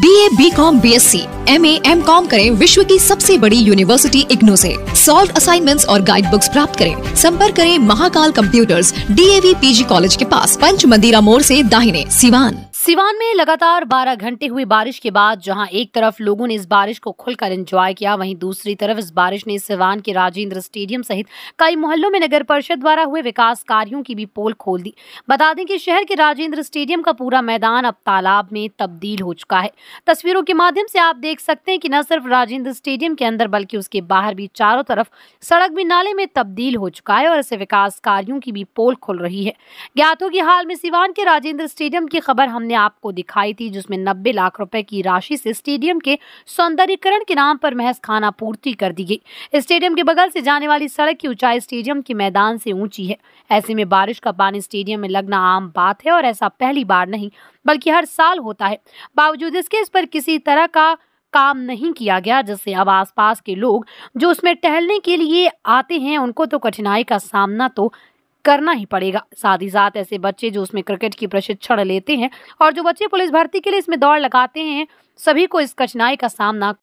B A B com B S C M A M com करें विश्व की सबसे बड़ी यूनिवर्सिटी इग्नो से सॉल्व असाइनमेंट्स और गाइड बुक्स प्राप्त करें संपर्क करें Mahakal computers D A V P G college के पास पंच मंदिरा मोड़ ऐसी दाहिने सिवान सिवान में लगातार 12 घंटे हुई बारिश के बाद जहां एक तरफ लोगों ने इस बारिश को खुलकर एंजॉय किया वहीं दूसरी तरफ इस बारिश ने सिवान के राजेंद्र स्टेडियम सहित कई मोहल्लों में नगर परिषद द्वारा हुए विकास कार्यों की भी पोल खोल दी बता दें कि शहर के राजेंद्र स्टेडियम का पूरा मैदान अब तालाब में तब्दील हो चुका है तस्वीरों के माध्यम से आप देख सकते हैं कि न सिर्फ राजेंद्र स्टेडियम के अंदर बल्कि उसके बाहर भी चारों तरफ सड़क भी नाले में तब्दील हो चुका है और ऐसे विकास कार्यों की भी पोल खुल रही है ज्ञात हो हाल में सिवान के राजेंद्र स्टेडियम की खबर हमने आपको दिखाई थी जिसमें 90 लाख रुपए की राशि से स्टेडियम के सौंदर्यकरण के नाम पर महज खाना पूर्ति कर दी गई स्टेडियम के बगल से जाने वाली सड़क की ऊंचाई स्टेडियम के मैदान से ऊंची है ऐसे में बारिश का पानी स्टेडियम में लगना आम बात है और ऐसा पहली बार नहीं बल्कि हर साल होता है बावजूद इसके इस पर किसी तरह का काम नहीं किया गया जिससे अब आसपास के लोग जो उसमें टहलने के लिए आते हैं उनको तो कठिनाई का सामना तो करना ही पड़ेगा साथ ही साथ ऐसे बच्चे जो उसमें क्रिकेट की प्रशिक्षण लेते हैं और जो बच्चे पुलिस भर्ती के लिए इसमें दौड़ लगाते हैं सभी को इस कठिनाई का सामना